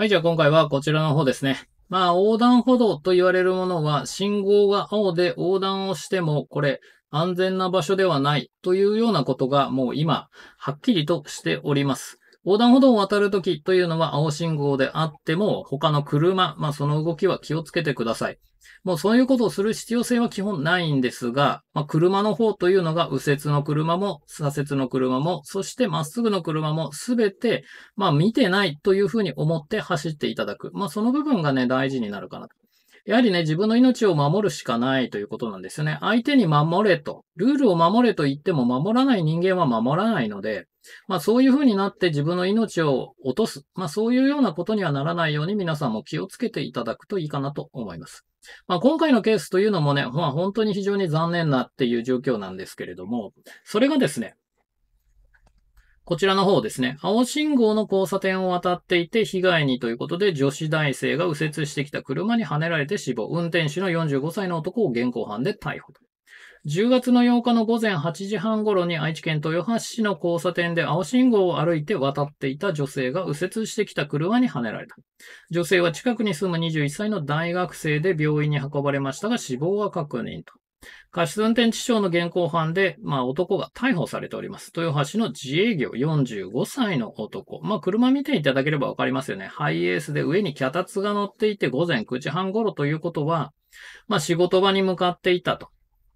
はい、じゃあ今回はこちらの方ですね。まあ、横断歩道と言われるものは、信号が青で横断をしても、これ、安全な場所ではないというようなことがもう今、はっきりとしております。横断歩道を渡るときというのは青信号であっても、他の車、まあその動きは気をつけてください。もうそういうことをする必要性は基本ないんですが、まあ車の方というのが右折の車も左折の車も、そしてまっすぐの車もすべて、まあ見てないというふうに思って走っていただく。まあその部分がね、大事になるかなと。やはりね、自分の命を守るしかないということなんですよね。相手に守れと、ルールを守れと言っても守らない人間は守らないので、まあそういうふうになって自分の命を落とす。まあそういうようなことにはならないように皆さんも気をつけていただくといいかなと思います。まあ今回のケースというのもね、まあ本当に非常に残念なっていう状況なんですけれども、それがですね、こちらの方ですね、青信号の交差点を渡っていて被害にということで女子大生が右折してきた車にはねられて死亡。運転手の45歳の男を現行犯で逮捕10月の8日の午前8時半頃に愛知県豊橋市の交差点で青信号を歩いて渡っていた女性が右折してきた車にはねられた。女性は近くに住む21歳の大学生で病院に運ばれましたが死亡は確認と。過失運転致傷の現行犯で、まあ、男が逮捕されております。豊橋の自営業45歳の男。まあ、車見ていただければわかりますよね。ハイエースで上に脚立が乗っていて午前9時半頃ということは、まあ、仕事場に向かっていたと。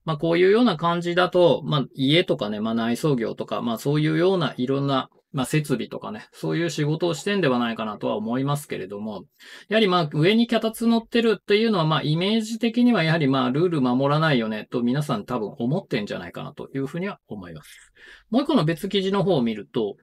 まあ、こういうような感じだと、まあ、家とかね、まあ、内装業とか、まあ、そういうようないろんなまあ、設備とかね、そういう仕事をしてんではないかなとは思いますけれども、やはりまあ、上に脚立乗ってるっていうのは、まあ、イメージ的にはやはりまあ、ルール守らないよねと皆さん多分思ってんじゃないかなというふうには思います。もう一個の別記事の方を見ると、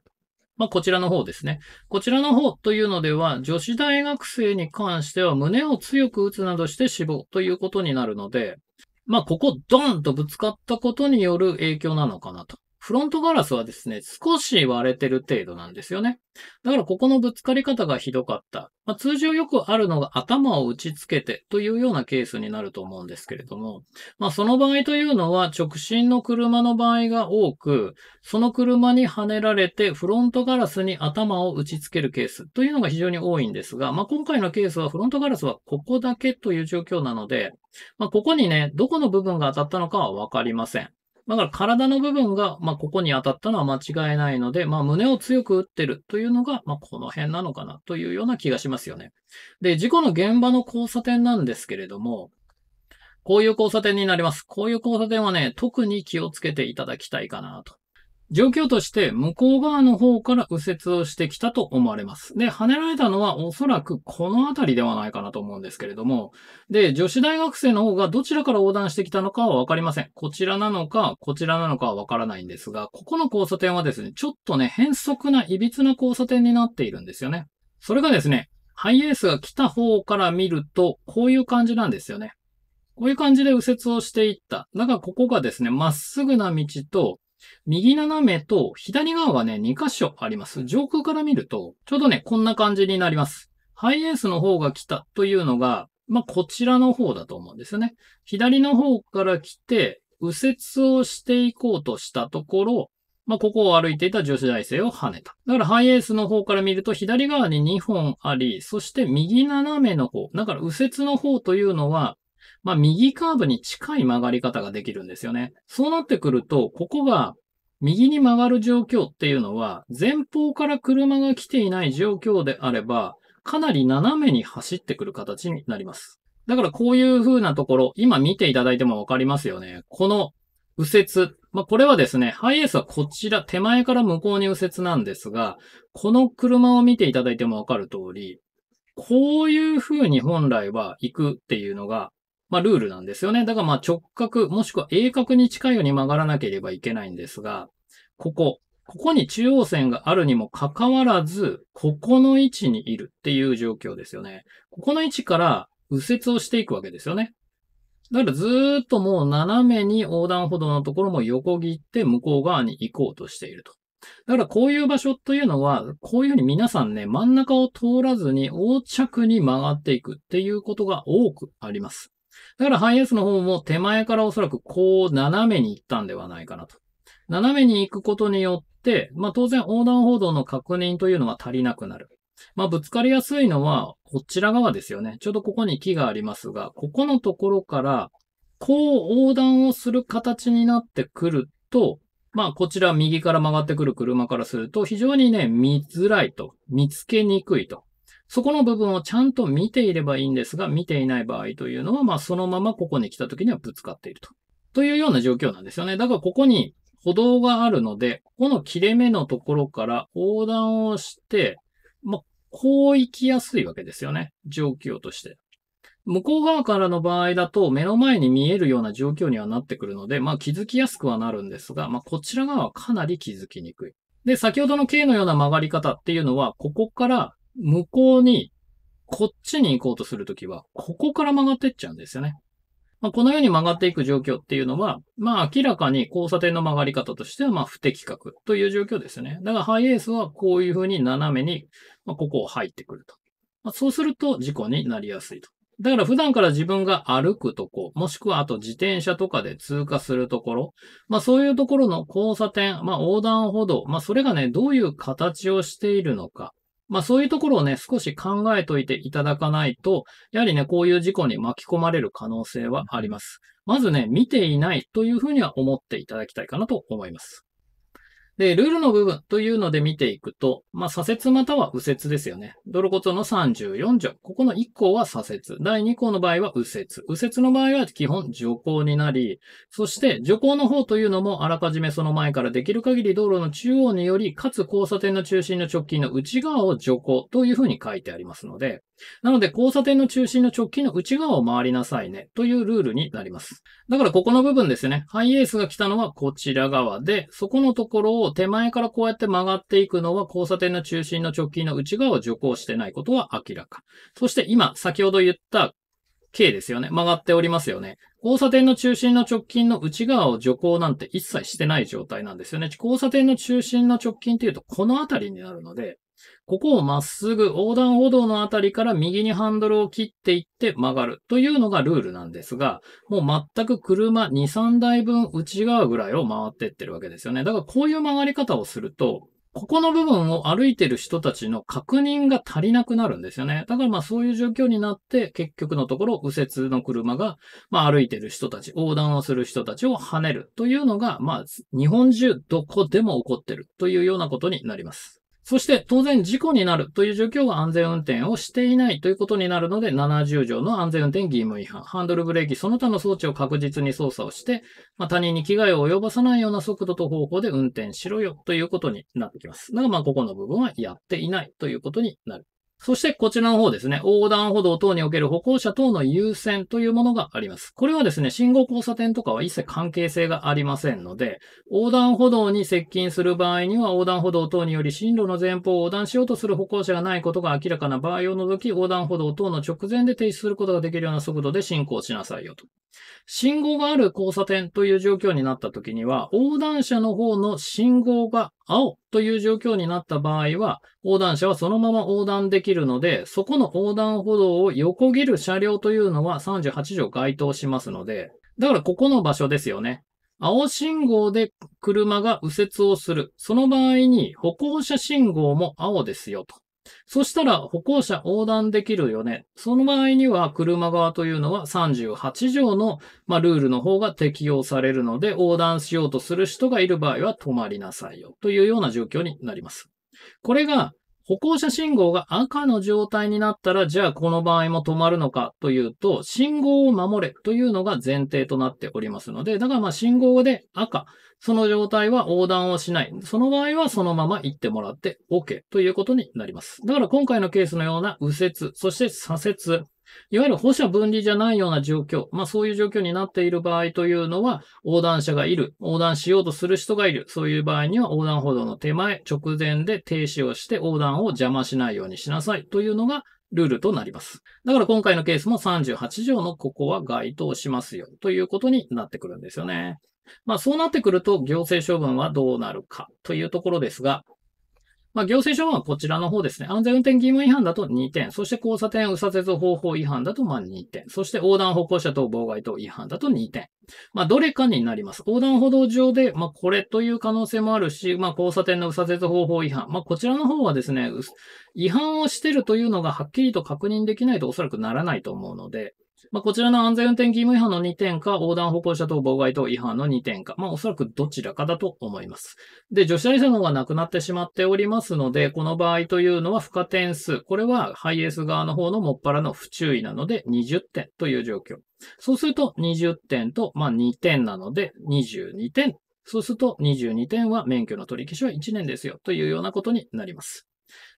まあ、こちらの方ですね。こちらの方というのでは、女子大学生に関しては胸を強く打つなどして死亡ということになるので、まあ、ここドーンとぶつかったことによる影響なのかなとフロントガラスはですね、少し割れてる程度なんですよね。だからここのぶつかり方がひどかった。まあ、通常よくあるのが頭を打ちつけてというようなケースになると思うんですけれども、まあ、その場合というのは直進の車の場合が多く、その車に跳ねられてフロントガラスに頭を打ちつけるケースというのが非常に多いんですが、まあ、今回のケースはフロントガラスはここだけという状況なので、まあ、ここにね、どこの部分が当たったのかはわかりません。だから体の部分が、まあ、ここに当たったのは間違いないので、まあ、胸を強く打ってるというのが、まあ、この辺なのかなというような気がしますよね。で、事故の現場の交差点なんですけれども、こういう交差点になります。こういう交差点はね、特に気をつけていただきたいかなと。状況として向こう側の方から右折をしてきたと思われます。で、跳ねられたのはおそらくこの辺りではないかなと思うんですけれども、で、女子大学生の方がどちらから横断してきたのかはわかりません。こちらなのか、こちらなのかはわからないんですが、ここの交差点はですね、ちょっとね、変則な歪な交差点になっているんですよね。それがですね、ハイエースが来た方から見ると、こういう感じなんですよね。こういう感じで右折をしていった。だらここがですね、まっすぐな道と、右斜めと左側がね、2箇所あります。上空から見ると、ちょうどね、こんな感じになります。ハイエースの方が来たというのが、まあ、こちらの方だと思うんですよね。左の方から来て、右折をしていこうとしたところ、まあ、ここを歩いていた女子大生を跳ねた。だからハイエースの方から見ると左側に2本あり、そして右斜めの方。だから右折の方というのは、まあ、右カーブに近い曲がり方ができるんですよね。そうなってくると、ここが右に曲がる状況っていうのは、前方から車が来ていない状況であれば、かなり斜めに走ってくる形になります。だからこういう風なところ、今見ていただいてもわかりますよね。この右折。まあ、これはですね、ハイエースはこちら、手前から向こうに右折なんですが、この車を見ていただいてもわかる通り、こういう風に本来は行くっていうのがまあ、ルールなんですよね。だからまあ直角、もしくは鋭角に近いように曲がらなければいけないんですが、ここ、ここに中央線があるにもかかわらず、ここの位置にいるっていう状況ですよね。ここの位置から右折をしていくわけですよね。だからずーっともう斜めに横断歩道のところも横切って向こう側に行こうとしていると。だからこういう場所というのは、こういうふうに皆さんね、真ん中を通らずに横着に曲がっていくっていうことが多くあります。だからハイエースの方も手前からおそらくこう斜めに行ったんではないかなと。斜めに行くことによって、まあ当然横断歩道の確認というのは足りなくなる。まあぶつかりやすいのはこちら側ですよね。ちょうどここに木がありますが、ここのところからこう横断をする形になってくると、まあこちら右から曲がってくる車からすると非常にね見づらいと、見つけにくいと。そこの部分をちゃんと見ていればいいんですが、見ていない場合というのは、まあそのままここに来た時にはぶつかっていると。というような状況なんですよね。だからここに歩道があるので、ここの切れ目のところから横断をして、まあ、こう行きやすいわけですよね。状況として。向こう側からの場合だと、目の前に見えるような状況にはなってくるので、まあ気づきやすくはなるんですが、まあこちら側はかなり気づきにくい。で、先ほどの K のような曲がり方っていうのは、ここから向こうに、こっちに行こうとするときは、ここから曲がってっちゃうんですよね。まあ、このように曲がっていく状況っていうのは、まあ明らかに交差点の曲がり方としては、まあ不適格という状況ですね。だからハイエースはこういうふうに斜めに、まあ、ここを入ってくると。まあ、そうすると事故になりやすいと。だから普段から自分が歩くとこ、もしくはあと自転車とかで通過するところ、まあそういうところの交差点、まあ横断歩道、まあそれがね、どういう形をしているのか、まあそういうところをね、少し考えといていただかないと、やはりね、こういう事故に巻き込まれる可能性はあります。まずね、見ていないというふうには思っていただきたいかなと思います。で、ルールの部分というので見ていくと、まあ、左折または右折ですよね。ドルコツの34条。ここの1項は左折。第2項の場合は右折。右折の場合は基本徐行になり、そして徐行の方というのもあらかじめその前からできる限り道路の中央により、かつ交差点の中心の直近の内側を徐行というふうに書いてありますので、なので、交差点の中心の直近の内側を回りなさいね、というルールになります。だから、ここの部分ですね。ハイエースが来たのはこちら側で、そこのところを手前からこうやって曲がっていくのは、交差点の中心の直近の内側を徐行してないことは明らか。そして、今、先ほど言った K ですよね。曲がっておりますよね。交差点の中心の直近の内側を徐行なんて一切してない状態なんですよね。交差点の中心の直近っていうと、この辺りになるので、ここをまっすぐ横断歩道のあたりから右にハンドルを切っていって曲がるというのがルールなんですが、もう全く車2、3台分内側ぐらいを回ってってるわけですよね。だからこういう曲がり方をすると、ここの部分を歩いてる人たちの確認が足りなくなるんですよね。だからまあそういう状況になって、結局のところ右折の車が、まあ歩いてる人たち、横断をする人たちを跳ねるというのが、まあ日本中どこでも起こってるというようなことになります。そして当然事故になるという状況は安全運転をしていないということになるので70条の安全運転義務違反、ハンドルブレーキその他の装置を確実に操作をして、まあ、他人に危害を及ぼさないような速度と方法で運転しろよということになってきます。だからまあここの部分はやっていないということになる。そしてこちらの方ですね、横断歩道等における歩行者等の優先というものがあります。これはですね、信号交差点とかは一切関係性がありませんので、横断歩道に接近する場合には横断歩道等により進路の前方を横断しようとする歩行者がないことが明らかな場合を除き、横断歩道等の直前で停止することができるような速度で進行しなさいよと。信号がある交差点という状況になった時には、横断者の方の信号が青という状況になった場合は、横断者はそのまま横断できるので、そこの横断歩道を横切る車両というのは38条該当しますので、だからここの場所ですよね。青信号で車が右折をする。その場合に歩行者信号も青ですよと。そしたら歩行者横断できるよね。その場合には車側というのは38条の、まあ、ルールの方が適用されるので横断しようとする人がいる場合は止まりなさいよというような状況になります。これが歩行者信号が赤の状態になったら、じゃあこの場合も止まるのかというと、信号を守れというのが前提となっておりますので、だからまあ信号で赤、その状態は横断をしない。その場合はそのまま行ってもらって OK ということになります。だから今回のケースのような右折、そして左折、いわゆる放射分離じゃないような状況、まあそういう状況になっている場合というのは、横断者がいる、横断しようとする人がいる、そういう場合には横断歩道の手前、直前で停止をして横断を邪魔しないようにしなさいというのがルールとなります。だから今回のケースも38条のここは該当しますよということになってくるんですよね。まあそうなってくると行政処分はどうなるかというところですが、まあ、行政処分はこちらの方ですね。安全運転義務違反だと2点。そして交差点右左折方法違反だとま2点。そして横断歩行者等妨害等違反だと2点。まあ、どれかになります。横断歩道上で、まあ、これという可能性もあるし、まあ、交差点の右左折方法違反。まあ、こちらの方はですね、違反をしてるというのがはっきりと確認できないとおそらくならないと思うので、まあ、こちらの安全運転義務違反の2点か、横断歩行者等妨害等違反の2点か、まあ、おそらくどちらかだと思います。で、女子大生の方がなくなってしまっておりますので、この場合というのは不可点数。これはハイエース側の方のもっぱらの不注意なので20点という状況。そうすると20点と、まあ、2点なので22点。そうすると22点は免許の取り消しは1年ですよというようなことになります。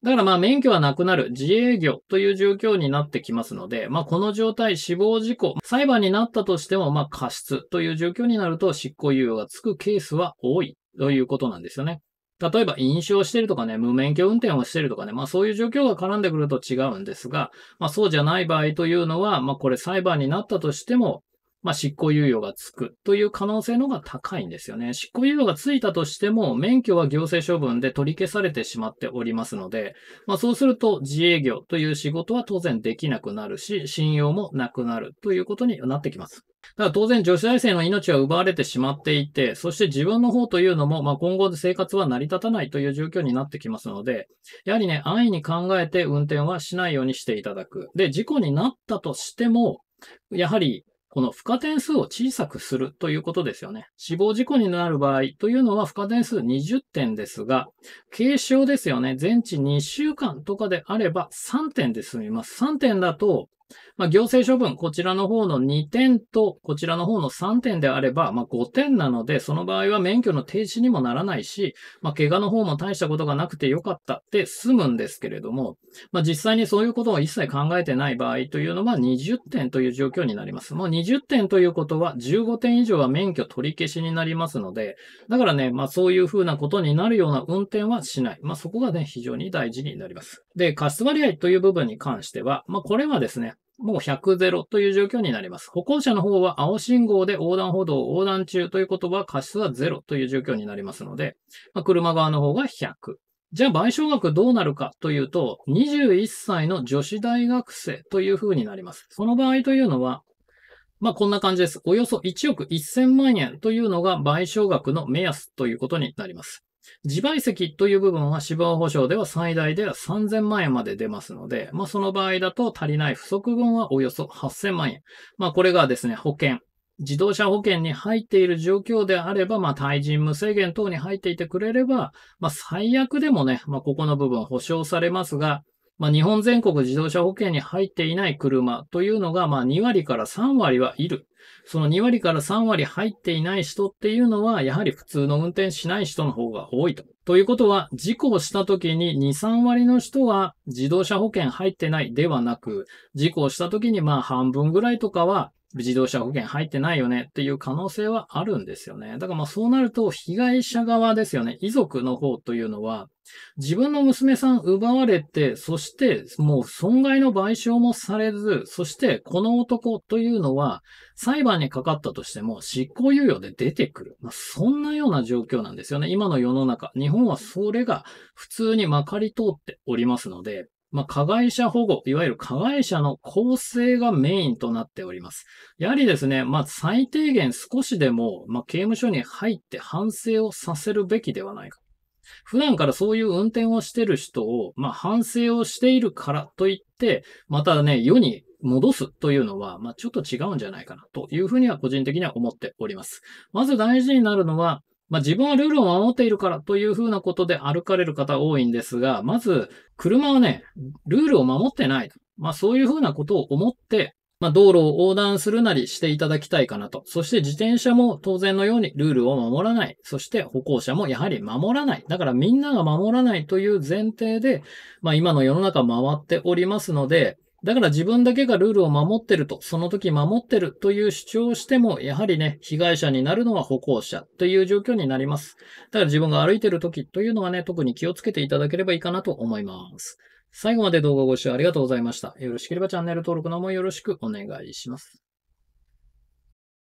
だからまあ免許はなくなる自営業という状況になってきますので、まあこの状態死亡事故、裁判になったとしてもまあ過失という状況になると執行猶予がつくケースは多いということなんですよね。例えば飲酒をしてるとかね、無免許運転をしてるとかね、まあそういう状況が絡んでくると違うんですが、まあそうじゃない場合というのは、まあこれ裁判になったとしても、まあ、執行猶予がつくという可能性の方が高いんですよね。執行猶予がついたとしても、免許は行政処分で取り消されてしまっておりますので、まあ、そうすると自営業という仕事は当然できなくなるし、信用もなくなるということになってきます。だから当然女子大生の命は奪われてしまっていて、そして自分の方というのも、まあ、今後生活は成り立たないという状況になってきますので、やはりね、安易に考えて運転はしないようにしていただく。で、事故になったとしても、やはりこの負荷点数を小さくするということですよね。死亡事故になる場合というのは負荷点数20点ですが、軽症ですよね。全治2週間とかであれば3点で済みます。3点だとまあ、行政処分、こちらの方の2点と、こちらの方の3点であれば、まあ、5点なので、その場合は免許の停止にもならないし、まあ、怪我の方も大したことがなくてよかったって済むんですけれども、まあ、実際にそういうことを一切考えてない場合というのは20点という状況になります。もう20点ということは15点以上は免許取り消しになりますので、だからね、まあ、そういうふうなことになるような運転はしない。まあ、そこがね、非常に大事になります。で、過失割合という部分に関しては、まあ、これはですね、もう100ゼロという状況になります。歩行者の方は青信号で横断歩道を横断中ということは過失は0という状況になりますので、まあ、車側の方が100。じゃあ賠償額どうなるかというと、21歳の女子大学生というふうになります。その場合というのは、まあこんな感じです。およそ1億1000万円というのが賠償額の目安ということになります。自賠責という部分は死亡保障では最大では3000万円まで出ますので、まあその場合だと足りない不足分はおよそ8000万円。まあこれがですね、保険。自動車保険に入っている状況であれば、まあ、対人無制限等に入っていてくれれば、まあ、最悪でもね、まあ、ここの部分保証されますが、まあ、日本全国自動車保険に入っていない車というのが、まあ、2割から3割はいる。その2割から3割入っていない人っていうのは、やはり普通の運転しない人の方が多いと。ということは、事故をした時に2、3割の人は自動車保険入ってないではなく、事故をした時にまあ半分ぐらいとかは自動車保険入ってないよねっていう可能性はあるんですよね。だからまあそうなると被害者側ですよね。遺族の方というのは自分の娘さん奪われて、そしてもう損害の賠償もされず、そしてこの男というのは裁判にかかったとしても執行猶予で出てくる。まあ、そんなような状況なんですよね。今の世の中。日本はそれが普通にまかり通っておりますので、まあ、加害者保護、いわゆる加害者の構成がメインとなっております。やはりですね、まあ、最低限少しでも、まあ、刑務所に入って反省をさせるべきではないか。普段からそういう運転をしてる人を、まあ、反省をしているからといって、またね、世に戻すというのは、まあ、ちょっと違うんじゃないかなというふうには個人的には思っております。まず大事になるのは、まあ、自分はルールを守っているからというふうなことで歩かれる方多いんですが、まず、車はね、ルールを守ってない。まあ、そういうふうなことを思って、まあ、道路を横断するなりしていただきたいかなと。そして自転車も当然のようにルールを守らない。そして歩行者もやはり守らない。だからみんなが守らないという前提で、まあ、今の世の中回っておりますので、だから自分だけがルールを守ってると、その時守ってるという主張をしても、やはりね、被害者になるのは歩行者という状況になります。だから自分が歩いてる時というのはね、特に気をつけていただければいいかなと思います。最後まで動画ご視聴ありがとうございました。よろしければチャンネル登録の方もよろしくお願いします。